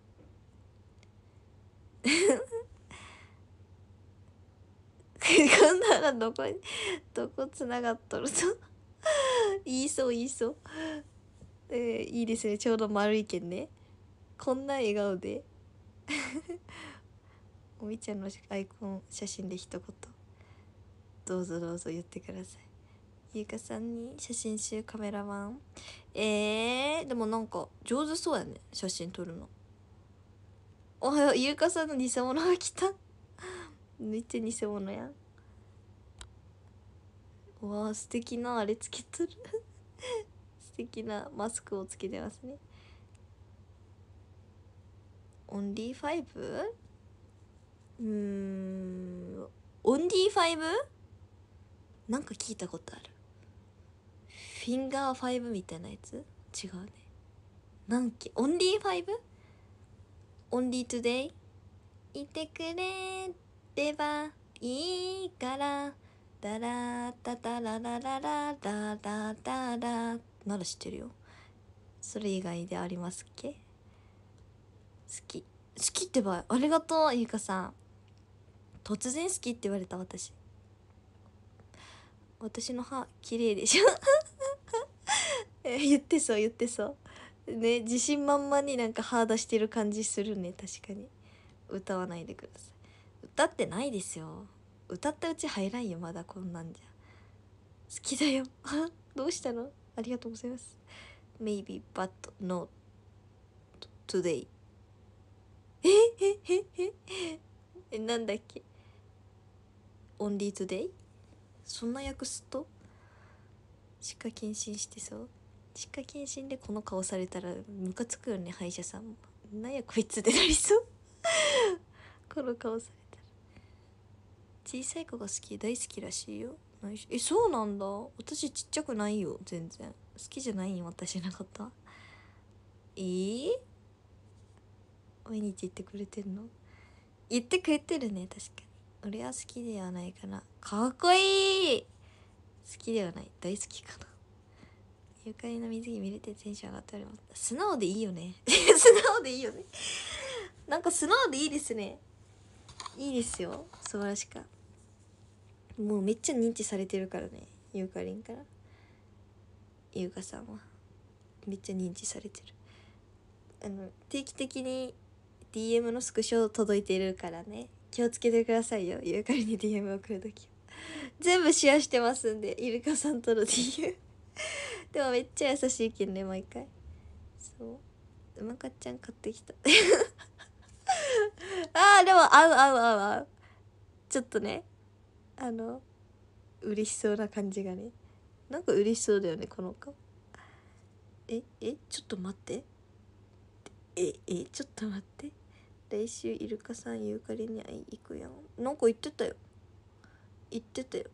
食いらどこにどこつながっとると 言いそう言いそうえー、いいですねちょうど丸いけんねこんな笑顔で おみちゃんのアイコン写真で一言どうぞどうぞ言ってくださいゆうかさんに写真集カメラマンえー、でもなんか上手そうやね写真撮るのおはようゆうかさんの偽物が来ためっち偽物やわあ素敵なあれつけとる素敵なマスクをつけてますねオンリーファイブうんオンリーファイブなんか聞いたことあるフィンガー5みたいなやつ違うね何期オンリーファイブオンリートゥデイいてくれればいいからダラタタララララララダラなら知ってるよそれ以外でありますっけ好き好きってばありがとうゆうかさん突然好きって言われた私私の歯綺麗でしょ え言ってそう言ってそうね自信満々になんか歯出してる感じするね確かに歌わないでください歌ってないですよ歌ったうち入らんよまだこんなんじゃ好きだよ どうしたのありがとうございます maybe but not today えへへへえなんだっけ only today そんな訳すと歯科検診してそう歯科検診でこの顔されたらムカつくよね歯医者さんもなんやこいつでなりそう この顔されたら小さい子が好き大好きらしいよえそうなんだ私ちっちゃくないよ全然好きじゃないん私なかったえー、毎日言ってくれてんの言ってくれてるね確かに俺は好きではないかなかっこいい好きではない大好きかなゆかりの水着見れてテンション上がっております素直でいいよね素直 でいいよねなんか素直でいいですねいいですよ素晴らしかもうめっちゃ認知されてるからねゆかりんからゆうかさんはめっちゃ認知されてるあの定期的に DM のスクショ届いてるからね気をつけてくださいよゆーカに DM 送るとき全部シェアしてますんでイルカさんとの DM でもめっちゃ優しいけんね毎回そううまかっちゃん買ってきた あーでも合う合う合う合うちょっとねあの嬉しそうな感じがねなんか嬉しそうだよねこの顔ええちょっと待ってええちょっと待って来週イルカさんユーカリに会い行くやんなんか言ってたよ言ってたよ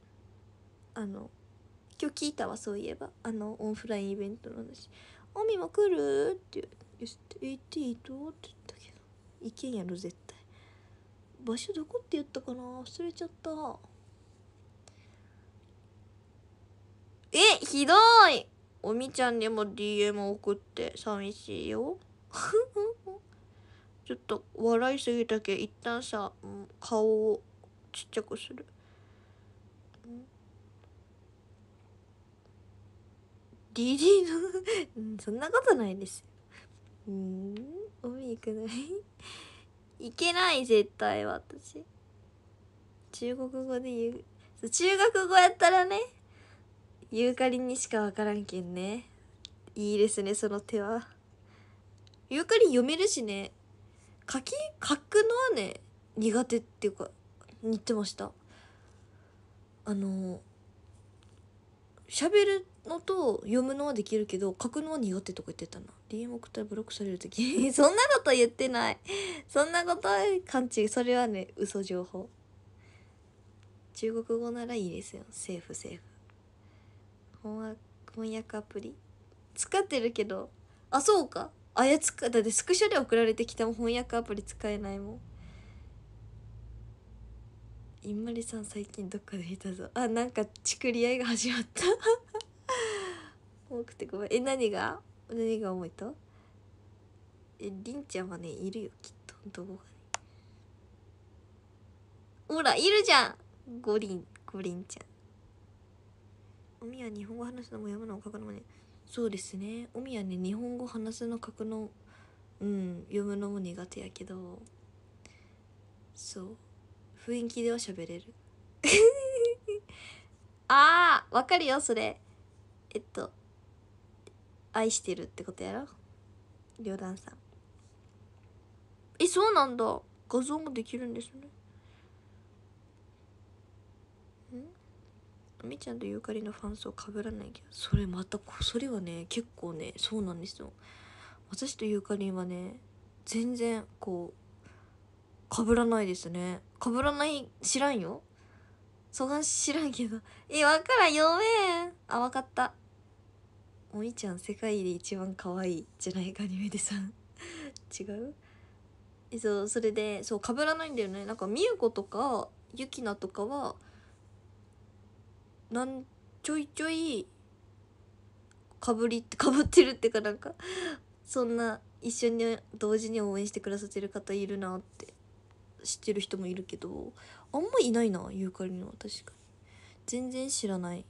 あの今日聞いたわそういえばあのオンフラインイベントの話「おみも来る?」って言って「行っていいと?」って言ったけど行けんやろ絶対場所どこって言ったかな忘れちゃったえひどいおみちゃんにも DM 送って寂しいよ ちょっと笑いすぎたけ一旦さ顔をちっちゃくする。DD の そんなことないですよ。ん海行くない 行けない絶対私。中国語で言う。そう中学語やったらね、ユーカリにしか分からんけんね。いいですね、その手は。ユーカリ読めるしね。書き書くのはね苦手っていうか言ってましたあの喋るのと読むのはできるけど書くのは苦手とか言ってたな DM 送ったらブロックされる時 そんなこと言ってないそんなこと勘違いそれはね嘘情報中国語ならいいですよセーフセーフ翻訳アプリ使ってるけどあそうかあやつくだってスクショで送られてきたも翻訳アプリ使えないもんいんまりさん最近どっかでいたぞあなんかチクり合いが始まった 多くてごめんえ何が何が重いとえりんちゃんはねいるよきっとどこかにほらいるじゃんゴリンゴリンちゃんおみや日本語話すのもやむのも書くのもねそうですねおみやね日本語話すの書くのうん読むのも苦手やけどそう雰囲気では喋れる あーわかるよそれえっと愛してるってことやろりょうだんさんえそうなんだ画像もできるんですねあみちゃんとゆかりのファン層ぶらないけどそれまたそれはね結構ねそうなんですよ私とゆかりはね全然こうかぶらないですねかぶらない知らんよそがん知らんけどえわからん読めんあわかったおいちゃん世界で一番可愛いじゃないかアニメでさん 違うえそうそれでそう被らないんだよねなんか美ゆ子とかゆきなとかはなんちょいちょいかぶりってかぶってるってかなんかそんな一緒に同時に応援してくださってる方いるなって知ってる人もいるけどあんまいないなユーカリンは確かに全然知らない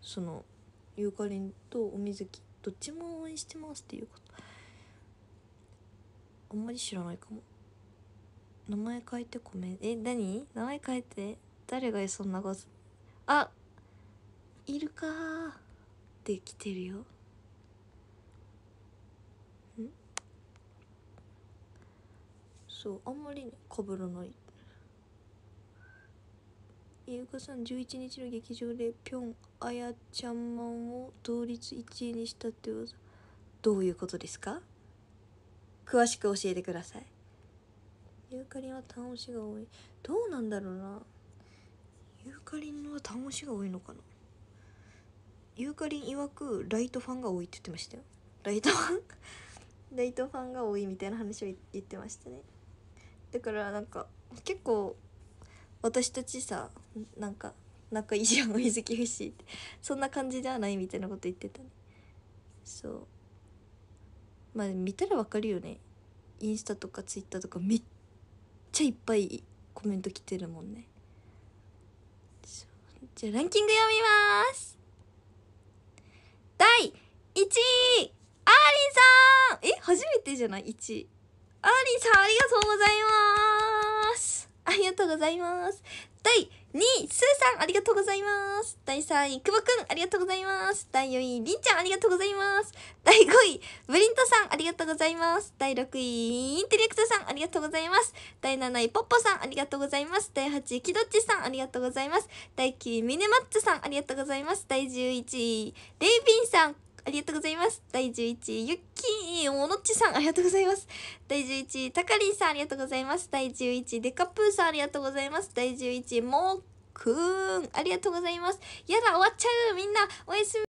そのユーカリンとお水木どっちも応援してますっていうことあんまり知らないかも名前変えてごめんえ何名前変えて誰がそんなことあイルカって来てるよんそうあんまりね被らないイルカさん11日の劇場でぴょんあやちゃんまんを同率1位にしたって噂どういうことですか詳しく教えてくださいユーカリンは単押しが多いどうなんだろうなユーカリンのは単押しが多いのかなユーカリン曰くライトファンが多いって言ってましたよライトファン ライトファンが多いみたいな話を言ってましたねだからなんか結構私たちさなんか仲いいじゃん水木フェシってそんな感じではないみたいなこと言ってたねそうまあ見たらわかるよねインスタとかツイッターとかめっちゃいっぱいコメント来てるもんねじゃあランキング読みます第1位アーリンさんえ初めてじゃない ?1 位。アーリンさんありがとうございますありがとうございます第2位、スーさん、ありがとうございます。第3位、くぼくん、ありがとうございます。第4位、りんちゃん、ありがとうございます。第5位、ブリントさん、ありがとうございます。第6位、インテリアクトさん、ありがとうございます。第7位、ポッポさん、ありがとうございます。第8位、キドッチさん、ありがとうございます。第9位、ミネマッツさん、ありがとうございます。第11位、レイビンさん、ありがとうございます。第11位、ゆっきー、おのっちさん、ありがとうございます。第11位、たかりんさん、ありがとうございます。第11位、デカプーさん、ありがとうございます。第11位、もーくーん、ありがとうございます。やだ、終わっちゃう、みんな、おやすみ。